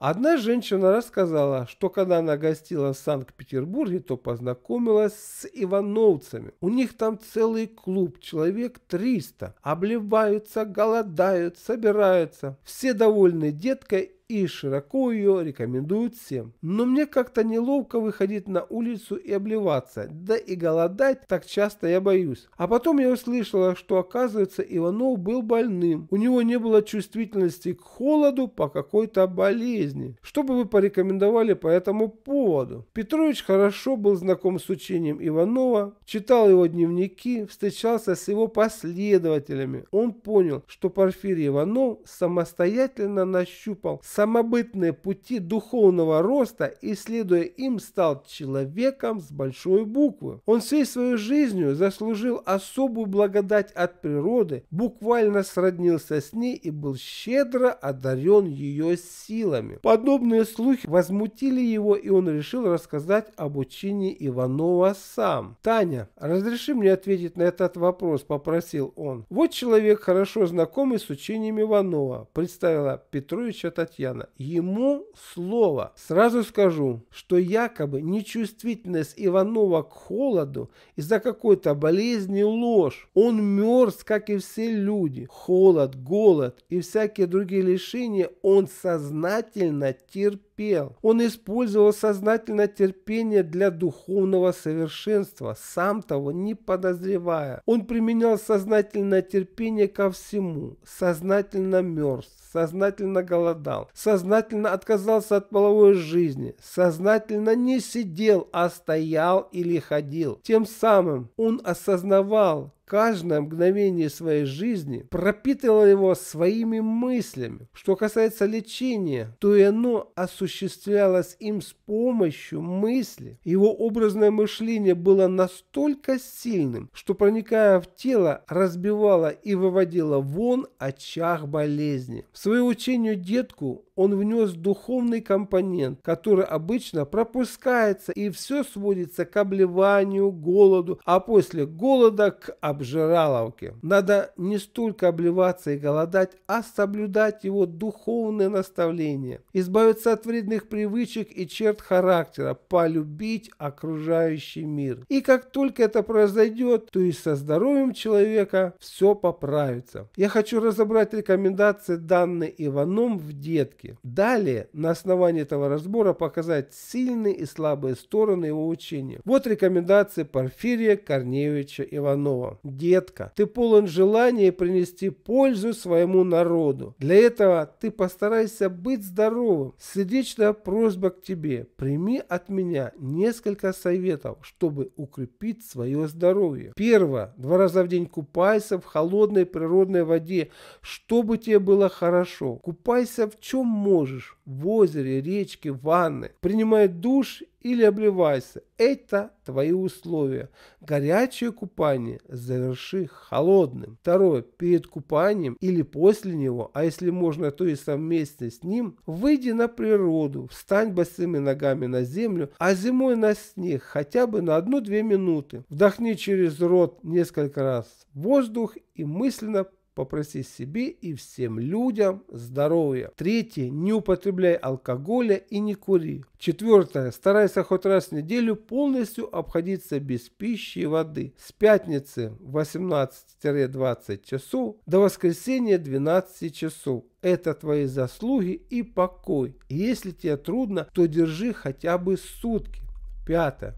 Одна женщина рассказала, что когда она гостила в Санкт-Петербурге, то познакомилась с ивановцами. У них там целый клуб, человек 300. Обливаются, голодают, собираются. Все довольны деткой и широко ее рекомендуют всем. Но мне как-то неловко выходить на улицу и обливаться, да и голодать так часто я боюсь. А потом я услышала, что оказывается Иванов был больным. У него не было чувствительности к холоду по какой-то болезни. Что бы вы порекомендовали по этому поводу? Петрович хорошо был знаком с учением Иванова, читал его дневники, встречался с его последователями. Он понял, что Порфирий Иванов самостоятельно нащупал самобытные пути духовного роста и, следуя им, стал человеком с большой буквы. Он всей свою жизнью заслужил особую благодать от природы, буквально сроднился с ней и был щедро одарен ее силами. Подобные слухи возмутили его, и он решил рассказать об учении Иванова сам. «Таня, разреши мне ответить на этот вопрос», — попросил он. «Вот человек, хорошо знакомый с учением Иванова», — представила Петровича Татьяна. Себастьяна, ему слово. Сразу скажу, что якобы нечувствительность Иванова к холоду из-за какой-то болезни ложь. Он мерз, как и все люди. Холод, голод и всякие другие лишения он сознательно терпит терпел. Он использовал сознательное терпение для духовного совершенства, сам того не подозревая. Он применял сознательное терпение ко всему, сознательно мерз, сознательно голодал, сознательно отказался от половой жизни, сознательно не сидел, а стоял или ходил. Тем самым он осознавал, каждое мгновение своей жизни пропитывало его своими мыслями. Что касается лечения, то и оно осуществлялось им с помощью мысли. Его образное мышление было настолько сильным, что проникая в тело, разбивало и выводило вон очаг болезни. В свою учению детку он внес духовный компонент, который обычно пропускается и все сводится к обливанию, голоду, а после голода к обжираловке. Надо не столько обливаться и голодать, а соблюдать его духовное наставление, избавиться от вредных привычек и черт характера, полюбить окружающий мир. И как только это произойдет, то и со здоровьем человека все поправится. Я хочу разобрать рекомендации, данные Иваном в детке ошибки. Далее, на основании этого разбора показать сильные и слабые стороны его учения. Вот рекомендации Порфирия Корнеевича Иванова. Детка, ты полон желания принести пользу своему народу. Для этого ты постарайся быть здоровым. Сердечная просьба к тебе. Прими от меня несколько советов, чтобы укрепить свое здоровье. Первое. Два раза в день купайся в холодной природной воде, чтобы тебе было хорошо. Купайся в чем можешь, в озере, речке, ванны. Принимай душ или обливайся. Это твои условия. Горячее купание заверши холодным. Второе. Перед купанием или после него, а если можно, то и совместно с ним, выйди на природу, встань босыми ногами на землю, а зимой на снег хотя бы на 1-2 минуты. Вдохни через рот несколько раз воздух и мысленно попроси себе и всем людям здоровья. Третье, не употребляй алкоголя и не кури. Четвертое, старайся хоть раз в неделю полностью обходиться без пищи и воды. С пятницы 18-20 часов до воскресенья 12 часов это твои заслуги и покой. И если тебе трудно, то держи хотя бы сутки. Пятое.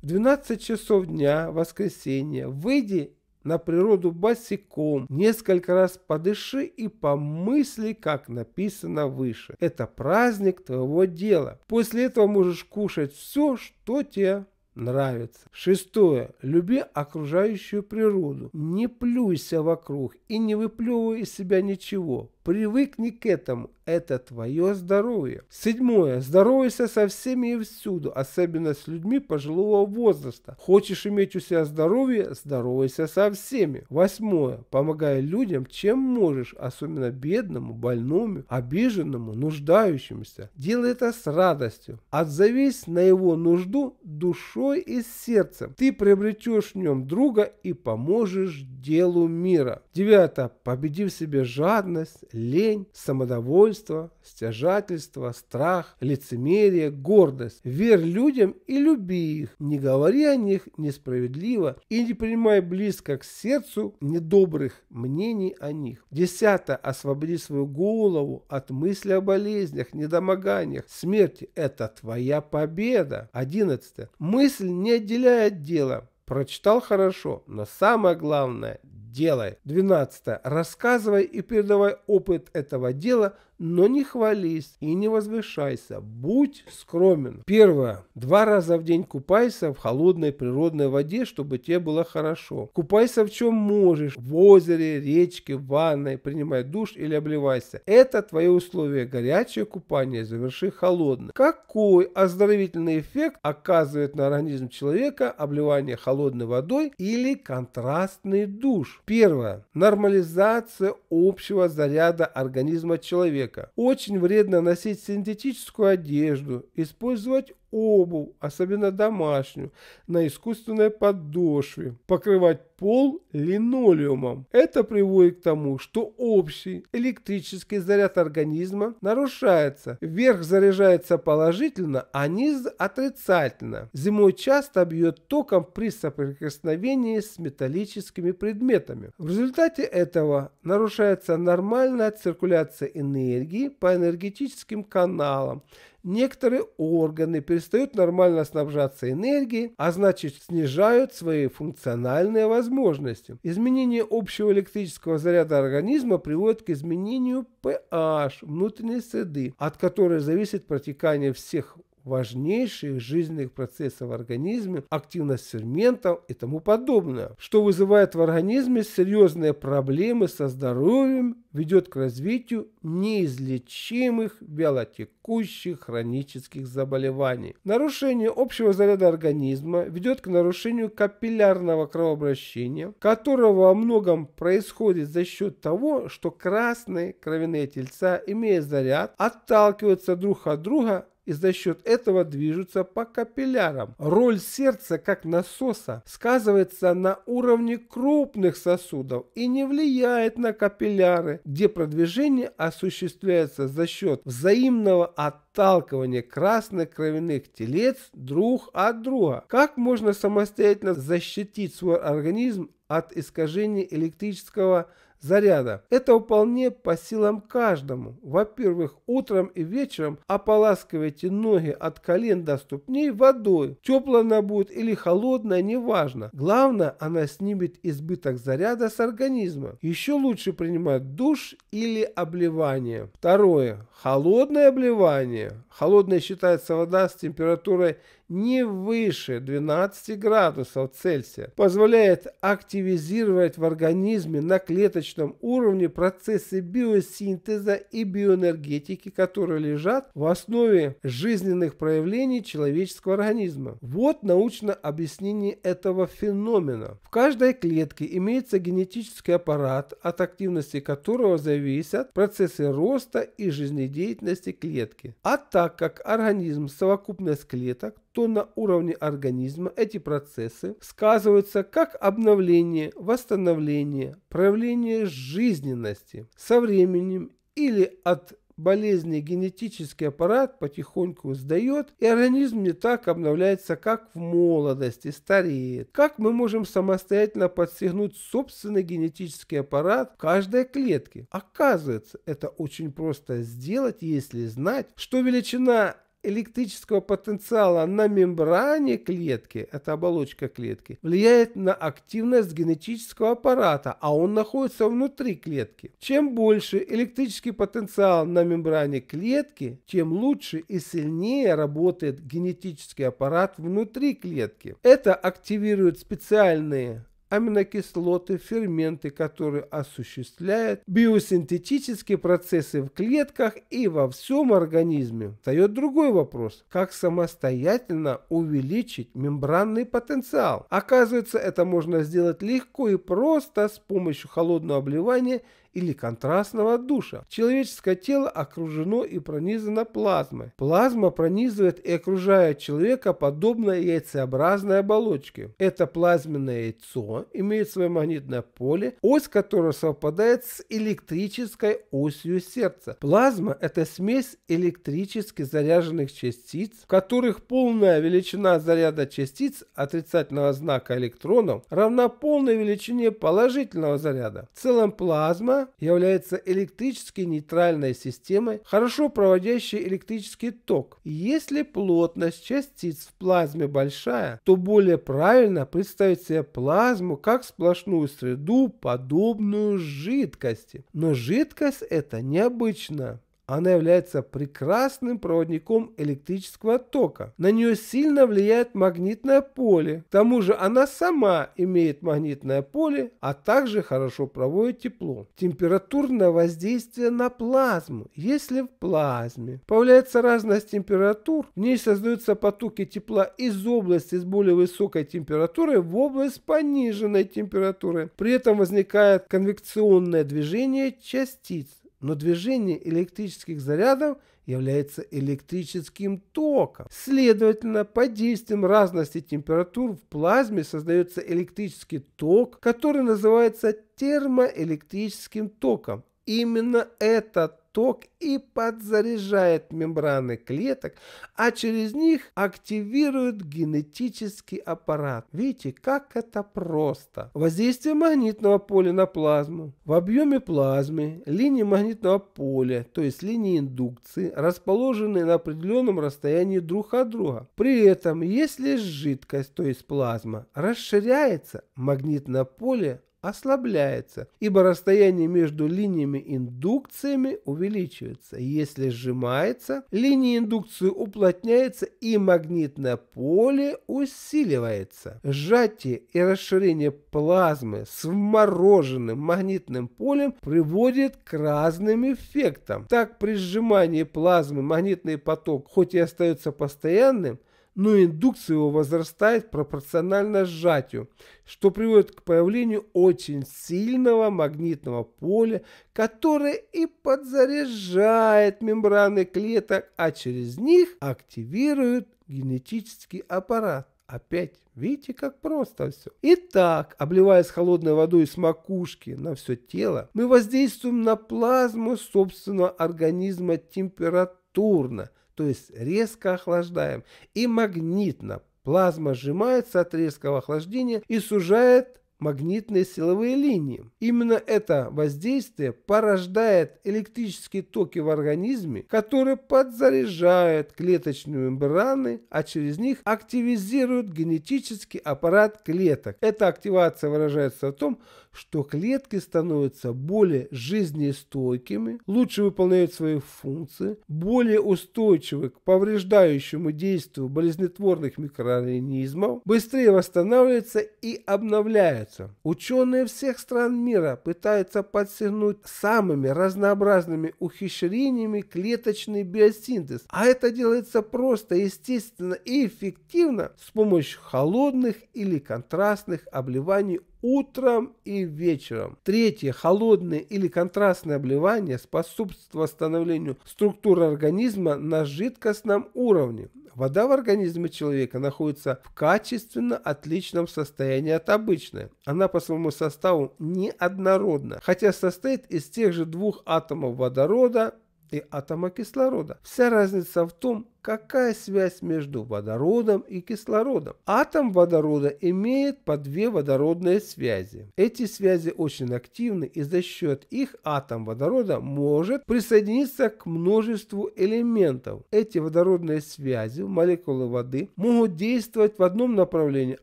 В 12 часов дня, воскресенья выйди на природу босиком, несколько раз подыши и помысли, как написано выше. Это праздник твоего дела. После этого можешь кушать все, что тебе нравится. Шестое. Люби окружающую природу. Не плюйся вокруг и не выплевывай из себя ничего. Привыкни к этому, это твое здоровье. Седьмое. Здоровайся со всеми и всюду, особенно с людьми пожилого возраста. Хочешь иметь у себя здоровье, здоровайся со всеми. Восьмое. Помогай людям, чем можешь, особенно бедному, больному, обиженному, нуждающемуся. Делай это с радостью. Отзовись на его нужду душой и сердцем. Ты приобретешь в нем друга и поможешь делу мира. Девятое. Победи в себе жадность, лень, самодовольство, стяжательство, страх, лицемерие, гордость. Верь людям и люби их, не говори о них несправедливо и не принимай близко к сердцу недобрых мнений о них. Десятое. Освободи свою голову от мысли о болезнях, недомоганиях, смерти. Это твоя победа. Одиннадцатое. Мысль не отделяет дела. Прочитал хорошо, но самое главное – делай. 12. Рассказывай и передавай опыт этого дела но не хвались и не возвышайся, будь скромен. Первое. Два раза в день купайся в холодной природной воде, чтобы тебе было хорошо. Купайся в чем можешь, в озере, речке, в ванной, принимай душ или обливайся. Это твои условия. Горячее купание заверши холодное. Какой оздоровительный эффект оказывает на организм человека обливание холодной водой или контрастный душ? Первое. Нормализация общего заряда организма человека человека. Очень вредно носить синтетическую одежду, использовать обувь, особенно домашнюю, на искусственной подошве, покрывать пол линолеумом. Это приводит к тому, что общий электрический заряд организма нарушается. Вверх заряжается положительно, а низ отрицательно. Зимой часто бьет током при соприкосновении с металлическими предметами. В результате этого нарушается нормальная циркуляция энергии по энергетическим каналам, некоторые органы перестают нормально снабжаться энергией, а значит снижают свои функциональные возможности. Изменение общего электрического заряда организма приводит к изменению pH внутренней среды, от которой зависит протекание всех важнейших жизненных процессов в организме, активность ферментов и тому подобное, что вызывает в организме серьезные проблемы со здоровьем, ведет к развитию неизлечимых вялотекущих хронических заболеваний. Нарушение общего заряда организма ведет к нарушению капиллярного кровообращения, которого во многом происходит за счет того, что красные кровяные тельца, имея заряд, отталкиваются друг от друга и за счет этого движутся по капиллярам. Роль сердца как насоса сказывается на уровне крупных сосудов и не влияет на капилляры, где продвижение осуществляется за счет взаимного отталкивания красных кровяных телец друг от друга. Как можно самостоятельно защитить свой организм от искажения электрического заряда. Это вполне по силам каждому. Во-первых, утром и вечером ополаскивайте ноги от колен до ступней водой. Теплая она будет или холодная, неважно. Главное, она снимет избыток заряда с организма. Еще лучше принимать душ или обливание. Второе. Холодное обливание. Холодное считается вода с температурой не выше 12 градусов Цельсия. Позволяет активизировать в организме на клеточном клеточном уровне процессы биосинтеза и биоэнергетики, которые лежат в основе жизненных проявлений человеческого организма. Вот научное объяснение этого феномена. В каждой клетке имеется генетический аппарат, от активности которого зависят процессы роста и жизнедеятельности клетки. А так как организм – совокупность клеток, то на уровне организма эти процессы сказываются как обновление, восстановление, проявление жизненности. Со временем или от болезни генетический аппарат потихоньку сдает, и организм не так обновляется, как в молодости, стареет. Как мы можем самостоятельно подстегнуть собственный генетический аппарат в каждой клетке? Оказывается, это очень просто сделать, если знать, что величина электрического потенциала на мембране клетки, это оболочка клетки, влияет на активность генетического аппарата, а он находится внутри клетки. Чем больше электрический потенциал на мембране клетки, тем лучше и сильнее работает генетический аппарат внутри клетки. Это активирует специальные аминокислоты, ферменты, которые осуществляют биосинтетические процессы в клетках и во всем организме. Встает другой вопрос, как самостоятельно увеличить мембранный потенциал. Оказывается, это можно сделать легко и просто с помощью холодного обливания – или контрастного душа. Человеческое тело окружено и пронизано плазмой. Плазма пронизывает и окружает человека подобно яйцеобразной оболочке. Это плазменное яйцо имеет свое магнитное поле, ось которого совпадает с электрической осью сердца. Плазма – это смесь электрически заряженных частиц, в которых полная величина заряда частиц отрицательного знака электронов равна полной величине положительного заряда. В целом плазма является электрически нейтральной системой, хорошо проводящей электрический ток. Если плотность частиц в плазме большая, то более правильно представить себе плазму как сплошную среду, подобную жидкости. Но жидкость это необычно. Она является прекрасным проводником электрического тока. На нее сильно влияет магнитное поле. К тому же она сама имеет магнитное поле, а также хорошо проводит тепло. Температурное воздействие на плазму. Если в плазме появляется разность температур, в ней создаются потоки тепла из области с более высокой температурой в область пониженной температуры. При этом возникает конвекционное движение частиц но движение электрических зарядов является электрическим током. Следовательно, под действием разности температур в плазме создается электрический ток, который называется термоэлектрическим током. Именно этот поток и подзаряжает мембраны клеток, а через них активирует генетический аппарат. Видите, как это просто. Воздействие магнитного поля на плазму. В объеме плазмы линии магнитного поля, то есть линии индукции, расположены на определенном расстоянии друг от друга. При этом, если жидкость, то есть плазма, расширяется, магнитное поле ослабляется, ибо расстояние между линиями индукциями увеличивается. Если сжимается, линия индукции уплотняется и магнитное поле усиливается. Сжатие и расширение плазмы с вмороженным магнитным полем приводит к разным эффектам. Так при сжимании плазмы магнитный поток хоть и остается постоянным, но индукция его возрастает пропорционально сжатию, что приводит к появлению очень сильного магнитного поля, которое и подзаряжает мембраны клеток, а через них активирует генетический аппарат. Опять, видите, как просто все. Итак, обливаясь холодной водой с макушки на все тело, мы воздействуем на плазму собственного организма температурно – то есть резко охлаждаем, и магнитно. Плазма сжимается от резкого охлаждения и сужает магнитные силовые линии. Именно это воздействие порождает электрические токи в организме, которые подзаряжают клеточные мембраны, а через них активизируют генетический аппарат клеток. Эта активация выражается в том, что клетки становятся более жизнестойкими, лучше выполняют свои функции, более устойчивы к повреждающему действию болезнетворных микроорганизмов, быстрее восстанавливаются и обновляются. Ученые всех стран мира пытаются подстегнуть самыми разнообразными ухищрениями клеточный биосинтез, а это делается просто, естественно и эффективно с помощью холодных или контрастных обливаний утром и вечером. Третье. Холодное или контрастное обливание способствует восстановлению структуры организма на жидкостном уровне. Вода в организме человека находится в качественно отличном состоянии от обычной. Она по своему составу неоднородна, хотя состоит из тех же двух атомов водорода, и атома кислорода. Вся разница в том, какая связь между водородом и кислородом. Атом водорода имеет по две водородные связи. Эти связи очень активны и за счет их атом водорода может присоединиться к множеству элементов. Эти водородные связи, молекулы воды, могут действовать в одном направлении,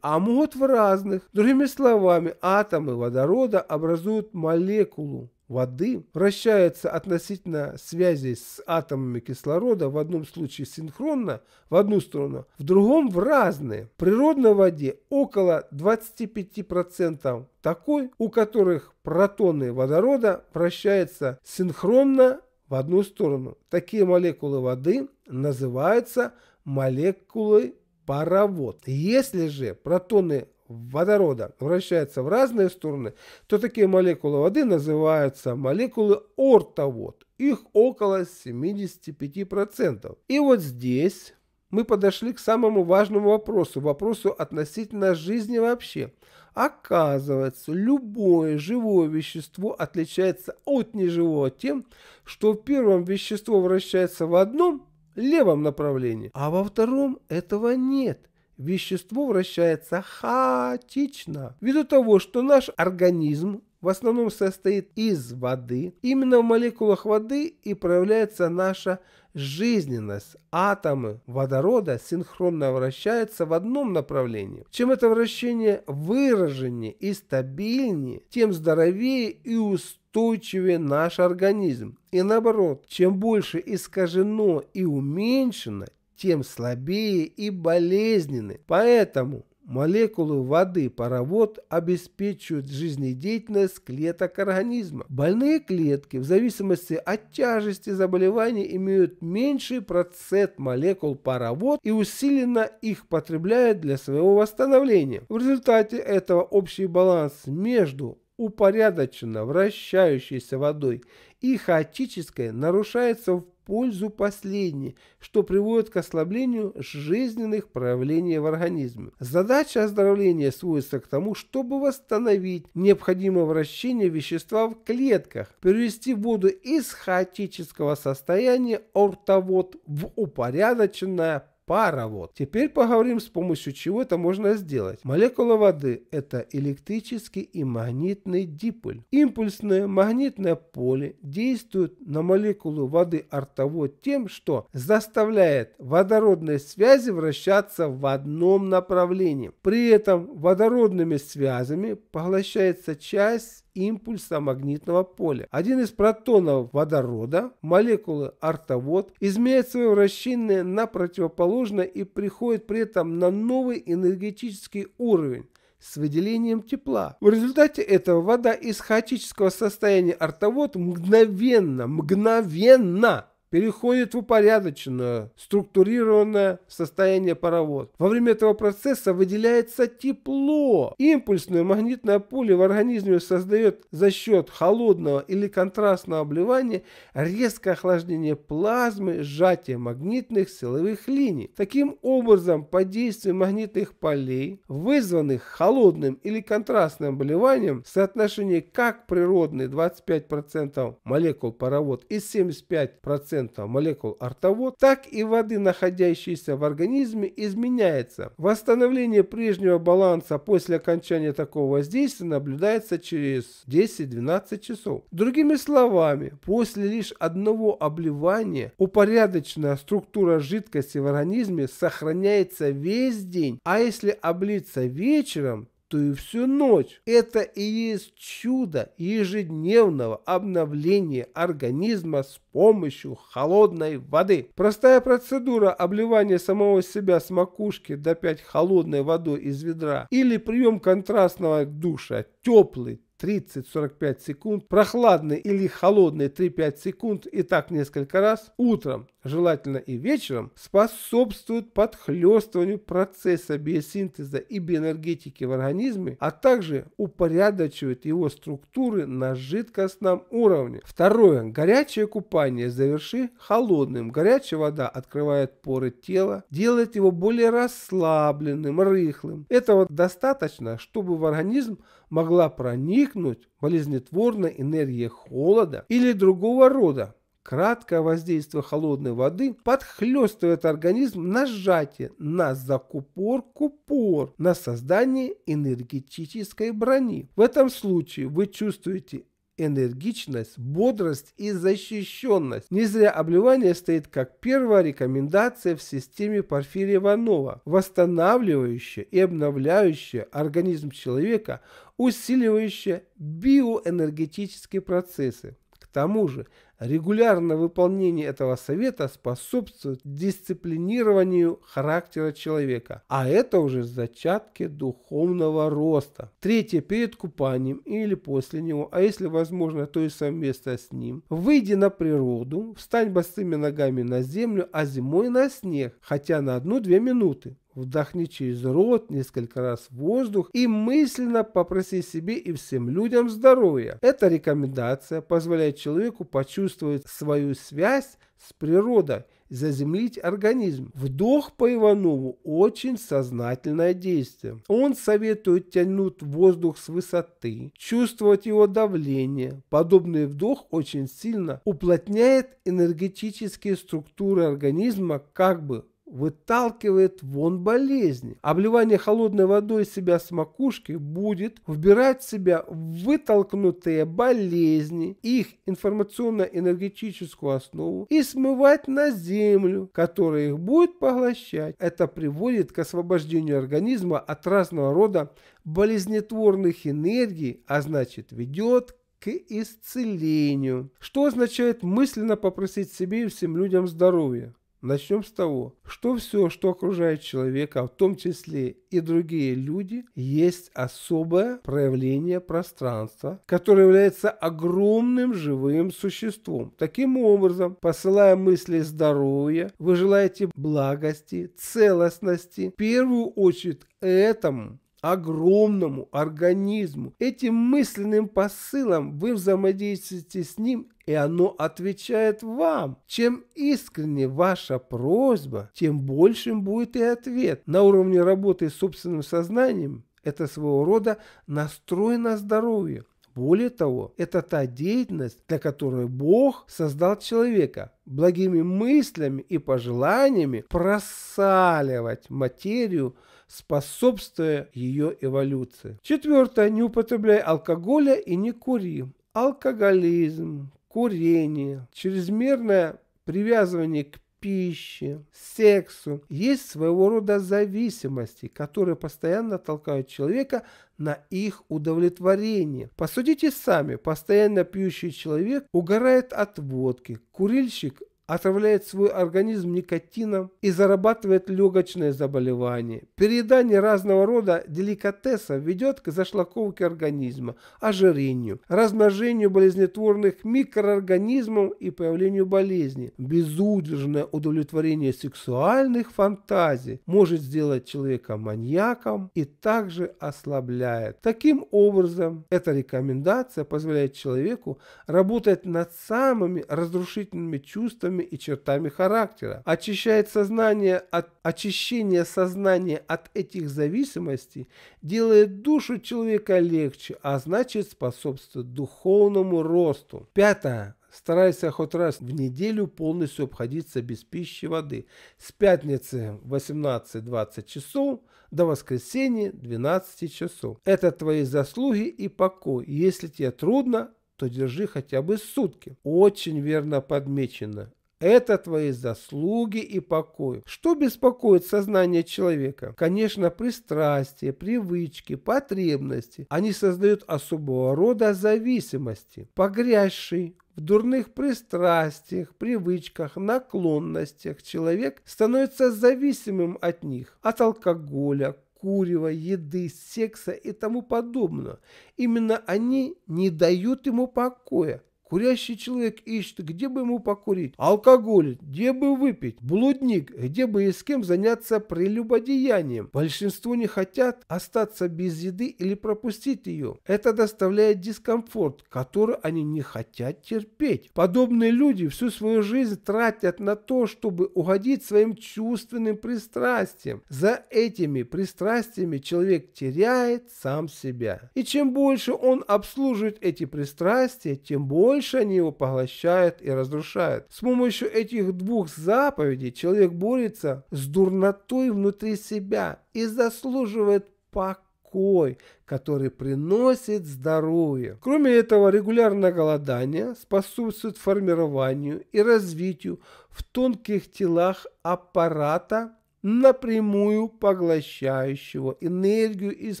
а могут в разных. Другими словами, атомы водорода образуют молекулу воды вращается относительно связей с атомами кислорода в одном случае синхронно в одну сторону, в другом в разные. В природной воде около 25% такой, у которых протоны водорода вращаются синхронно в одну сторону. Такие молекулы воды называются молекулы паровод. Если же протоны водорода вращается в разные стороны, то такие молекулы воды называются молекулы ортовод. Их около 75%. И вот здесь мы подошли к самому важному вопросу, вопросу относительно жизни вообще. Оказывается, любое живое вещество отличается от неживого тем, что в первом вещество вращается в одном левом направлении, а во втором этого нет – вещество вращается хаотично. Ввиду того, что наш организм в основном состоит из воды, именно в молекулах воды и проявляется наша жизненность. Атомы водорода синхронно вращаются в одном направлении. Чем это вращение выраженнее и стабильнее, тем здоровее и устойчивее наш организм. И наоборот, чем больше искажено и уменьшено, тем слабее и болезненны. Поэтому Молекулы воды паровод обеспечивают жизнедеятельность клеток организма. Больные клетки в зависимости от тяжести заболевания имеют меньший процент молекул паровод и усиленно их потребляют для своего восстановления. В результате этого общий баланс между упорядоченно вращающейся водой и хаотической нарушается в пользу последней, что приводит к ослаблению жизненных проявлений в организме. Задача оздоровления сводится к тому, чтобы восстановить необходимое вращение вещества в клетках, перевести воду из хаотического состояния ортовод в упорядоченное пара вот. Теперь поговорим с помощью чего это можно сделать. Молекула воды – это электрический и магнитный диполь. Импульсное магнитное поле действует на молекулу воды артово тем, что заставляет водородные связи вращаться в одном направлении. При этом водородными связями поглощается часть импульса магнитного поля. Один из протонов водорода, молекулы артовод, изменяет свое вращение на противоположное и приходит при этом на новый энергетический уровень с выделением тепла. В результате этого вода из хаотического состояния артовод мгновенно, мгновенно переходит в упорядоченное, структурированное состояние паровоз. Во время этого процесса выделяется тепло. Импульсное магнитное поле в организме создает за счет холодного или контрастного обливания резкое охлаждение плазмы, сжатие магнитных силовых линий. Таким образом, по действию магнитных полей, вызванных холодным или контрастным обливанием, соотношение как природные 25% молекул паровод и 75% 100% а молекул артовод, так и воды, находящейся в организме, изменяется. Восстановление прежнего баланса после окончания такого воздействия наблюдается через 10-12 часов. Другими словами, после лишь одного обливания упорядоченная структура жидкости в организме сохраняется весь день, а если облиться вечером, работаю всю ночь. Это и есть чудо ежедневного обновления организма с помощью холодной воды. Простая процедура обливания самого себя с макушки до 5 холодной водой из ведра или прием контрастного душа теплый 30-45 секунд, прохладный или холодный 3-5 секунд и так несколько раз, утром желательно и вечером, способствуют подхлестыванию процесса биосинтеза и биоэнергетики в организме, а также упорядочивают его структуры на жидкостном уровне. Второе. Горячее купание заверши холодным. Горячая вода открывает поры тела, делает его более расслабленным, рыхлым. Этого достаточно, чтобы в организм могла проникнуть болезнетворная энергия холода или другого рода Краткое воздействие холодной воды подхлестывает организм на сжатие, на закупорку пор, на создание энергетической брони. В этом случае вы чувствуете энергичность, бодрость и защищенность. Не зря обливание стоит как первая рекомендация в системе Порфирия Иванова, восстанавливающая и обновляющая организм человека, усиливающая биоэнергетические процессы. К тому же Регулярное выполнение этого совета способствует дисциплинированию характера человека, а это уже зачатки духовного роста. Третье, перед купанием или после него, а если возможно, то и совместно с ним. Выйди на природу, встань босыми ногами на землю, а зимой на снег, хотя на одну-две минуты. Вдохни через рот несколько раз воздух и мысленно попроси себе и всем людям здоровья. Эта рекомендация позволяет человеку почувствовать почувствовать свою связь с природой, заземлить организм. Вдох по Иванову – очень сознательное действие. Он советует тянуть воздух с высоты, чувствовать его давление. Подобный вдох очень сильно уплотняет энергетические структуры организма, как бы выталкивает вон болезни. Обливание холодной водой себя с макушки будет вбирать в себя вытолкнутые болезни, их информационно-энергетическую основу и смывать на землю, которая их будет поглощать. Это приводит к освобождению организма от разного рода болезнетворных энергий, а значит ведет к исцелению. Что означает мысленно попросить себе и всем людям здоровья? Начнем с того, что все, что окружает человека, в том числе и другие люди, есть особое проявление пространства, которое является огромным живым существом. Таким образом, посылая мысли здоровья, вы желаете благости, целостности, в первую очередь этому огромному организму. Этим мысленным посылом вы взаимодействуете с ним и оно отвечает вам. Чем искренне ваша просьба, тем большим будет и ответ. На уровне работы с собственным сознанием это своего рода настрой на здоровье. Более того, это та деятельность, для которой Бог создал человека. Благими мыслями и пожеланиями просаливать материю, способствуя ее эволюции. Четвертое. Не употребляй алкоголя и не кури алкоголизм, курение, чрезмерное привязывание к пище, сексу. Есть своего рода зависимости, которые постоянно толкают человека на их удовлетворение. Посудите сами, постоянно пьющий человек угорает от водки, курильщик отравляет свой организм никотином и зарабатывает легочные заболевания. Переедание разного рода деликатесов ведет к зашлаковке организма, ожирению, размножению болезнетворных микроорганизмов и появлению болезни. Безудержное удовлетворение сексуальных фантазий может сделать человека маньяком и также ослабляет. Таким образом, эта рекомендация позволяет человеку работать над самыми разрушительными чувствами симптомами и чертами характера, очищает сознание от очищение сознания от этих зависимостей делает душу человека легче, а значит способствует духовному росту. Пятое. Старайся хоть раз в неделю полностью обходиться без пищи и воды. С пятницы 18-20 часов до воскресенья 12 часов. Это твои заслуги и покой. Если тебе трудно, то держи хотя бы сутки. Очень верно подмечено. Это твои заслуги и покой. Что беспокоит сознание человека? Конечно, пристрастия, привычки, потребности. Они создают особого рода зависимости. Погрязший в дурных пристрастиях, привычках, наклонностях человек становится зависимым от них, от алкоголя, курева, еды, секса и тому подобное. Именно они не дают ему покоя, Курящий человек ищет, где бы ему покурить, алкоголь, где бы выпить, блудник, где бы и с кем заняться прелюбодеянием. Большинство не хотят остаться без еды или пропустить ее. Это доставляет дискомфорт, который они не хотят терпеть. Подобные люди всю свою жизнь тратят на то, чтобы угодить своим чувственным пристрастиям. За этими пристрастиями человек теряет сам себя. И чем больше он обслуживает эти пристрастия, тем больше больше они его поглощают и разрушают. С помощью этих двух заповедей человек борется с дурнотой внутри себя и заслуживает покой, который приносит здоровье. Кроме этого, регулярное голодание способствует формированию и развитию в тонких телах аппарата напрямую поглощающего энергию из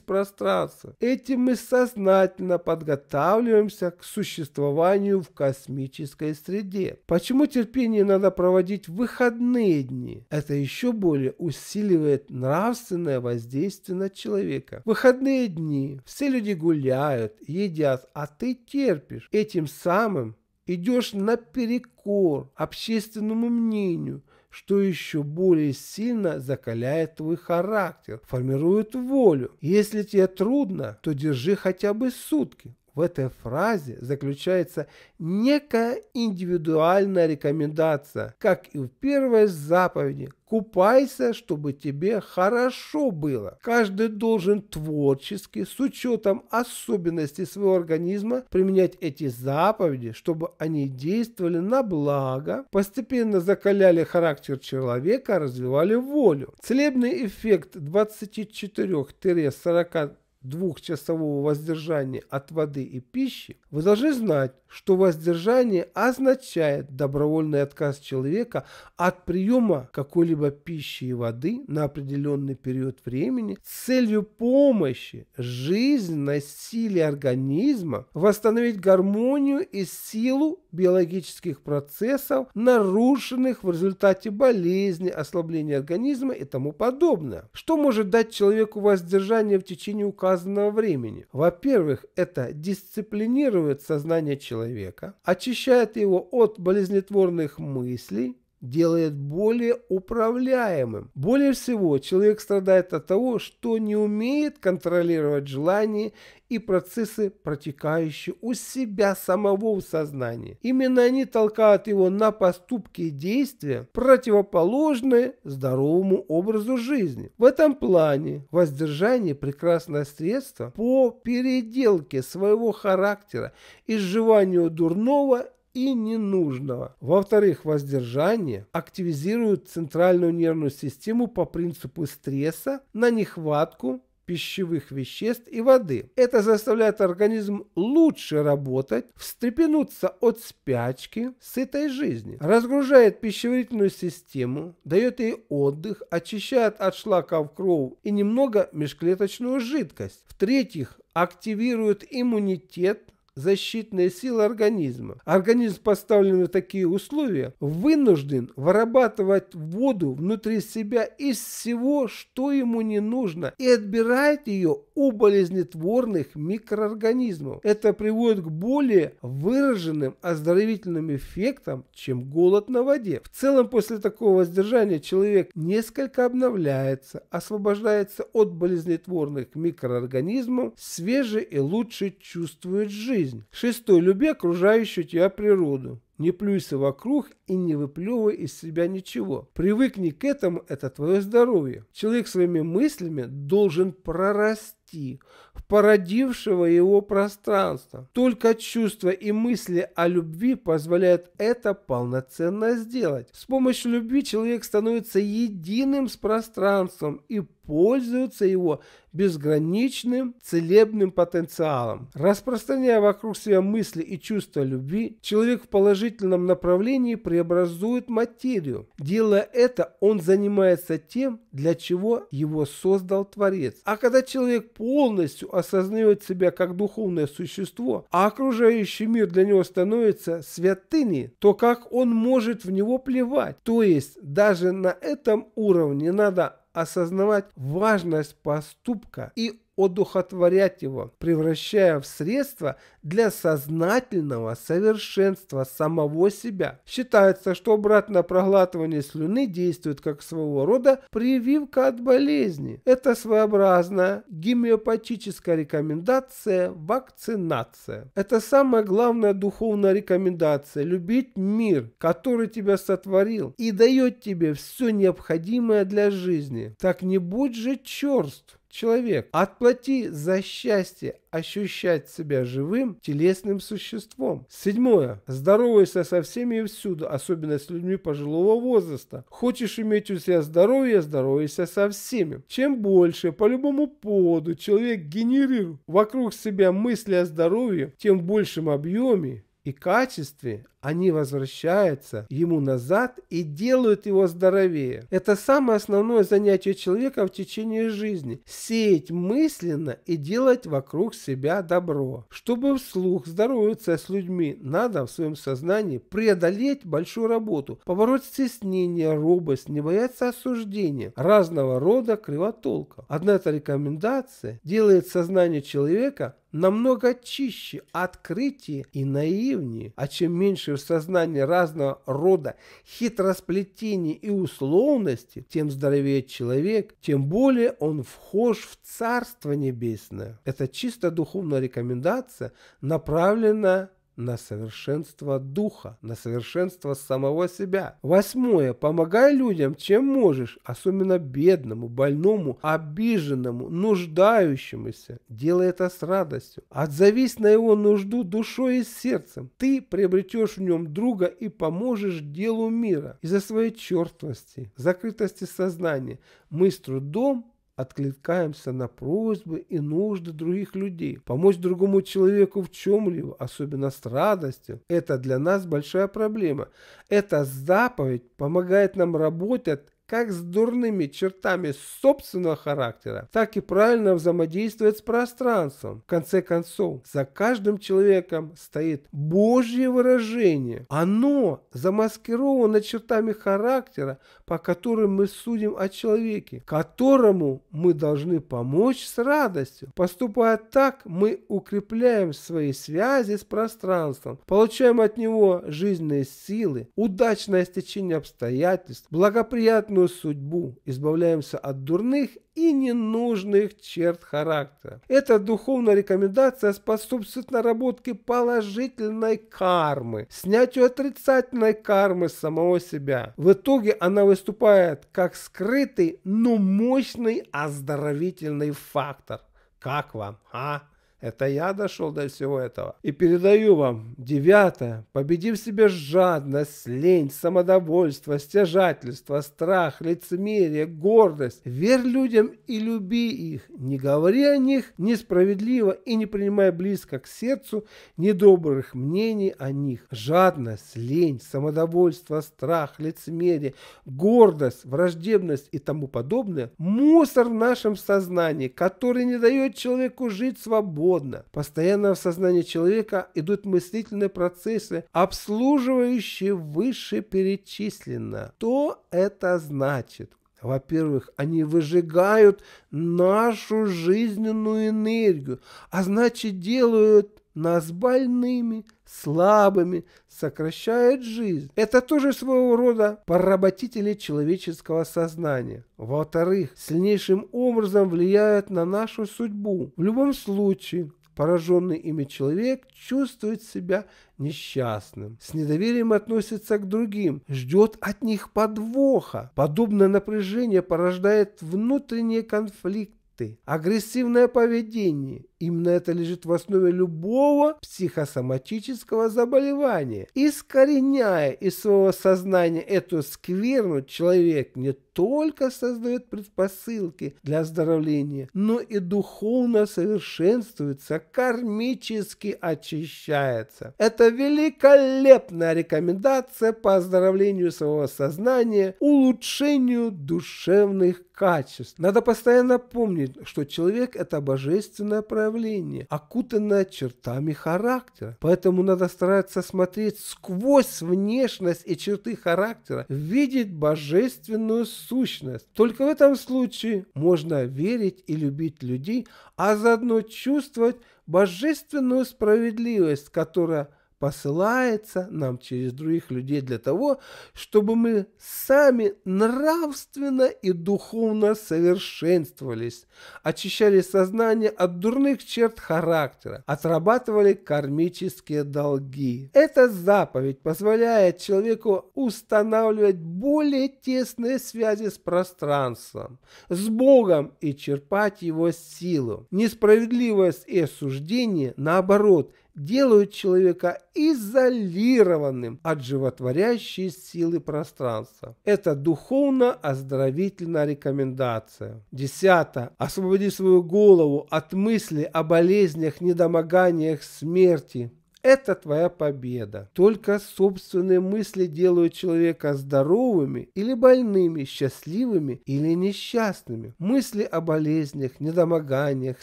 пространства. Этим мы сознательно подготавливаемся к существованию в космической среде. Почему терпение надо проводить в выходные дни? Это еще более усиливает нравственное воздействие на человека. В выходные дни все люди гуляют, едят, а ты терпишь. Этим самым идешь наперекор общественному мнению, что еще более сильно закаляет твой характер, формирует волю. Если тебе трудно, то держи хотя бы сутки. В этой фразе заключается некая индивидуальная рекомендация, как и в первой заповеди Купайся, чтобы тебе хорошо было. Каждый должен творчески, с учетом особенностей своего организма, применять эти заповеди, чтобы они действовали на благо, постепенно закаляли характер человека, развивали волю. Целебный эффект 24-40 двухчасового воздержания от воды и пищи, вы должны знать, что воздержание означает добровольный отказ человека от приема какой-либо пищи и воды на определенный период времени с целью помощи жизненной силе организма восстановить гармонию и силу биологических процессов, нарушенных в результате болезни, ослабления организма и тому подобное. Что может дать человеку воздержание в течение указанного времени? Во-первых, это дисциплинирует сознание человека, очищает его от болезнетворных мыслей, делает более управляемым. Более всего человек страдает от того, что не умеет контролировать желания и процессы, протекающие у себя самого в сознании. Именно они толкают его на поступки и действия, противоположные здоровому образу жизни. В этом плане воздержание – прекрасное средство по переделке своего характера, изживанию дурного и ненужного. Во-вторых, воздержание активизирует центральную нервную систему по принципу стресса на нехватку пищевых веществ и воды. Это заставляет организм лучше работать, встрепенуться от спячки, сытой жизни. Разгружает пищеварительную систему, дает ей отдых, очищает от шлаков кровь и немного межклеточную жидкость. В-третьих, активирует иммунитет, защитные силы организма. Организм, поставленный в такие условия, вынужден вырабатывать воду внутри себя из всего, что ему не нужно, и отбирает ее у болезнетворных микроорганизмов. Это приводит к более выраженным оздоровительным эффектам, чем голод на воде. В целом, после такого воздержания человек несколько обновляется, освобождается от болезнетворных микроорганизмов, свежий и лучше чувствует жизнь жизнь. Шестой, люби окружающую тебя природу. Не плюйся вокруг и не выплевывай из себя ничего. Привыкни к этому, это твое здоровье. Человек своими мыслями должен прорасти в породившего его пространство. Только чувства и мысли о любви позволяют это полноценно сделать. С помощью любви человек становится единым с пространством и пользуется его безграничным целебным потенциалом. Распространяя вокруг себя мысли и чувства любви, человек в положительном направлении преобразует материю. Делая это, он занимается тем, для чего его создал Творец. А когда человек полностью осознает себя как духовное существо, а окружающий мир для него становится святыней, то как он может в него плевать? То есть даже на этом уровне надо осознавать важность поступка и одухотворять его, превращая в средство для сознательного совершенства самого себя. Считается, что обратное проглатывание слюны действует как своего рода прививка от болезни. Это своеобразная гомеопатическая рекомендация вакцинация. Это самая главная духовная рекомендация – любить мир, который тебя сотворил и дает тебе все необходимое для жизни. Так не будь же черств человек. Отплати за счастье ощущать себя живым телесным существом. Седьмое. Здоровайся со всеми и всюду, особенно с людьми пожилого возраста. Хочешь иметь у себя здоровье, здоровайся со всеми. Чем больше по любому поводу человек генерирует вокруг себя мысли о здоровье, тем большем объеме и качестве они возвращаются ему назад и делают его здоровее. Это самое основное занятие человека в течение жизни – сеять мысленно и делать вокруг себя добро. Чтобы вслух здороваться с людьми, надо в своем сознании преодолеть большую работу, побороть стеснение, робость, не бояться осуждения, разного рода кривотолков. Одна эта рекомендация делает сознание человека намного чище, открытие и наивнее, а чем меньше возникшие в сознании разного рода хитросплетений и условности, тем здоровее человек, тем более он вхож в Царство Небесное. Это чисто духовная рекомендация, направленная на совершенство духа, на совершенство самого себя. Восьмое. Помогай людям, чем можешь, особенно бедному, больному, обиженному, нуждающемуся. Делай это с радостью. Отзовись на его нужду душой и сердцем. Ты приобретешь в нем друга и поможешь делу мира. Из-за своей черствости, закрытости сознания мы с трудом откликаемся на просьбы и нужды других людей. Помочь другому человеку в чем-либо, особенно с радостью, это для нас большая проблема. Эта заповедь помогает нам работать как с дурными чертами собственного характера, так и правильно взаимодействовать с пространством. В конце концов, за каждым человеком стоит Божье выражение. Оно замаскировано чертами характера, по которым мы судим о человеке, которому мы должны помочь с радостью. Поступая так, мы укрепляем свои связи с пространством, получаем от него жизненные силы, удачное стечение обстоятельств, благоприятные трудную судьбу, избавляемся от дурных и ненужных черт характера. Эта духовная рекомендация способствует наработке положительной кармы, снятию отрицательной кармы самого себя. В итоге она выступает как скрытый, но мощный оздоровительный фактор. Как вам, а? Это я дошел до всего этого. И передаю вам, девятое, победи в себе жадность, лень, самодовольство, стяжательство, страх, лицемерие, гордость, верь людям и люби их, не говори о них несправедливо и не принимай близко к сердцу недобрых мнений о них. Жадность, лень, самодовольство, страх, лицемерие, гордость, враждебность и тому подобное – мусор в нашем сознании, который не дает человеку жить свободно угодно. Постоянно в сознании человека идут мыслительные процессы, обслуживающие выше вышеперечисленно. Что это значит? Во-первых, они выжигают нашу жизненную энергию, а значит делают нас больными, слабыми, сокращает жизнь. Это тоже своего рода поработители человеческого сознания. Во-вторых, сильнейшим образом влияют на нашу судьбу. В любом случае, пораженный ими человек чувствует себя несчастным, с недоверием относится к другим, ждет от них подвоха. Подобное напряжение порождает внутренние конфликты, ты. Агрессивное поведение. Именно это лежит в основе любого психосоматического заболевания. Искореняя из своего сознания эту скверну, человек не только создает предпосылки для оздоровления, но и духовно совершенствуется, кармически очищается. Это великолепная рекомендация по оздоровлению своего сознания, улучшению душевных качеств. Надо постоянно помнить, что человек – это божественное проявление, окутанное чертами характера. Поэтому надо стараться смотреть сквозь внешность и черты характера, видеть божественную сущность. Только в этом случае можно верить и любить людей, а заодно чувствовать божественную справедливость, которая посылается нам через других людей для того, чтобы мы сами нравственно и духовно совершенствовались, очищали сознание от дурных черт характера, отрабатывали кармические долги. Эта заповедь позволяет человеку устанавливать более тесные связи с пространством, с Богом и черпать его силу. Несправедливость и осуждение, наоборот, – делают человека изолированным от животворящей силы пространства. Это духовно-оздоровительная рекомендация. Десятое. Освободи свою голову от мысли о болезнях, недомоганиях, смерти, это твоя победа. Только собственные мысли делают человека здоровыми или больными, счастливыми или несчастными. Мысли о болезнях, недомоганиях,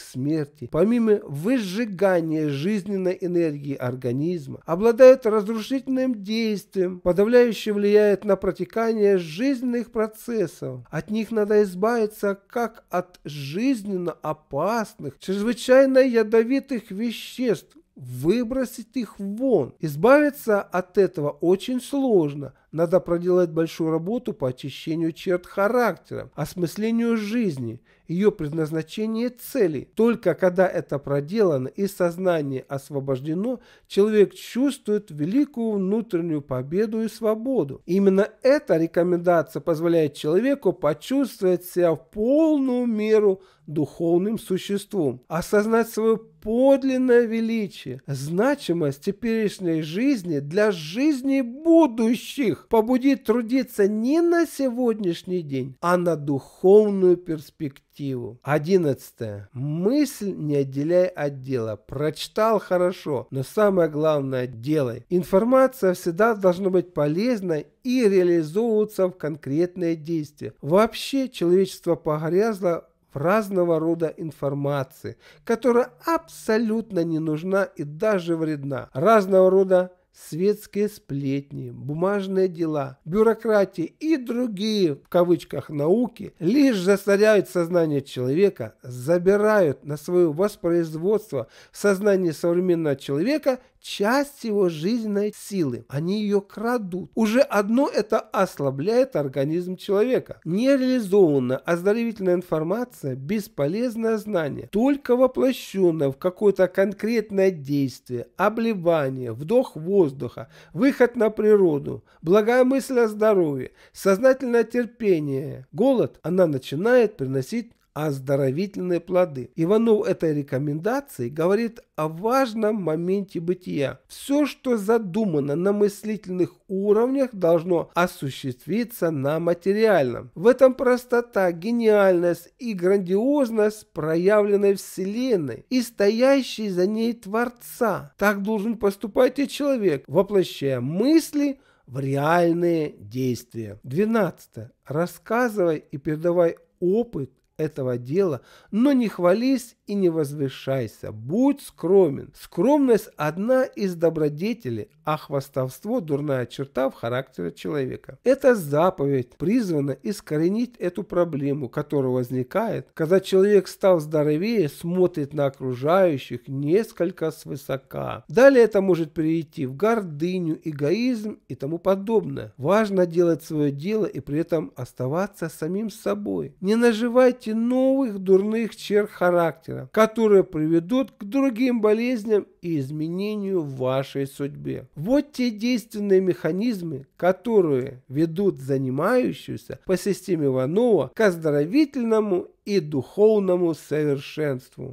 смерти, помимо выжигания жизненной энергии организма, обладают разрушительным действием, подавляюще влияет на протекание жизненных процессов. От них надо избавиться как от жизненно опасных, чрезвычайно ядовитых веществ, Выбросить их вон. Избавиться от этого очень сложно. Надо проделать большую работу по очищению черт характера, осмыслению жизни, ее предназначения и целей. Только когда это проделано и сознание освобождено, человек чувствует великую внутреннюю победу и свободу. Именно эта рекомендация позволяет человеку почувствовать себя в полную меру духовным существом. Осознать свое подлинное величие, значимость теперешней жизни для жизни будущих побудит трудиться не на сегодняшний день, а на духовную перспективу. Одиннадцатое. Мысль не отделяй от дела. Прочитал хорошо, но самое главное – делай. Информация всегда должна быть полезной и реализовываться в конкретные действия. Вообще человечество погрязло разного рода информации, которая абсолютно не нужна и даже вредна. Разного рода светские сплетни, бумажные дела, бюрократия и другие, в кавычках, науки лишь засоряют сознание человека, забирают на свое воспроизводство сознание современного человека часть его жизненной силы. Они ее крадут. Уже одно это ослабляет организм человека. Нереализованная оздоровительная информация – бесполезное знание, только воплощенное в какое-то конкретное действие, обливание, вдох воздуха, выход на природу, благая мысль о здоровье, сознательное терпение, голод, она начинает приносить оздоровительные плоды. Иванов этой рекомендации говорит о важном моменте бытия. Все, что задумано на мыслительных уровнях, должно осуществиться на материальном. В этом простота, гениальность и грандиозность проявленной Вселенной и стоящей за ней Творца. Так должен поступать и человек, воплощая мысли, в реальные действия. 12. Рассказывай и передавай опыт этого дела, но не хвались и не возвышайся, будь скромен. Скромность – одна из добродетелей, а хвастовство – дурная черта в характере человека. Эта заповедь призвана искоренить эту проблему, которая возникает, когда человек, став здоровее, смотрит на окружающих несколько свысока. Далее это может перейти в гордыню, эгоизм и тому подобное. Важно делать свое дело и при этом оставаться самим собой. Не наживайте развитие новых дурных черт характера, которые приведут к другим болезням и изменению в вашей судьбе. Вот те действенные механизмы, которые ведут занимающуюся по системе Иванова к оздоровительному и духовному совершенству.